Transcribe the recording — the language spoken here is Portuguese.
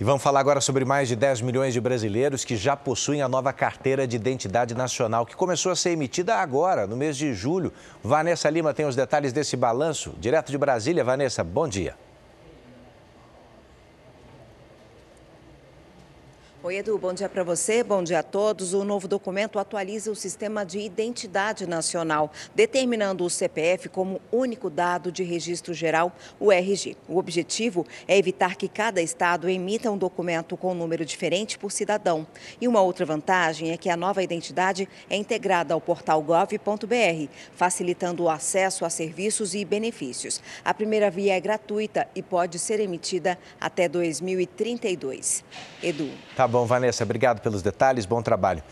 E vamos falar agora sobre mais de 10 milhões de brasileiros que já possuem a nova carteira de identidade nacional, que começou a ser emitida agora, no mês de julho. Vanessa Lima tem os detalhes desse balanço. Direto de Brasília, Vanessa, bom dia. Oi, Edu, bom dia para você, bom dia a todos. O novo documento atualiza o sistema de identidade nacional, determinando o CPF como único dado de registro geral, o RG. O objetivo é evitar que cada estado emita um documento com um número diferente por cidadão. E uma outra vantagem é que a nova identidade é integrada ao portal gov.br, facilitando o acesso a serviços e benefícios. A primeira via é gratuita e pode ser emitida até 2032. Edu. Tá bom, Vanessa, obrigado pelos detalhes, bom trabalho.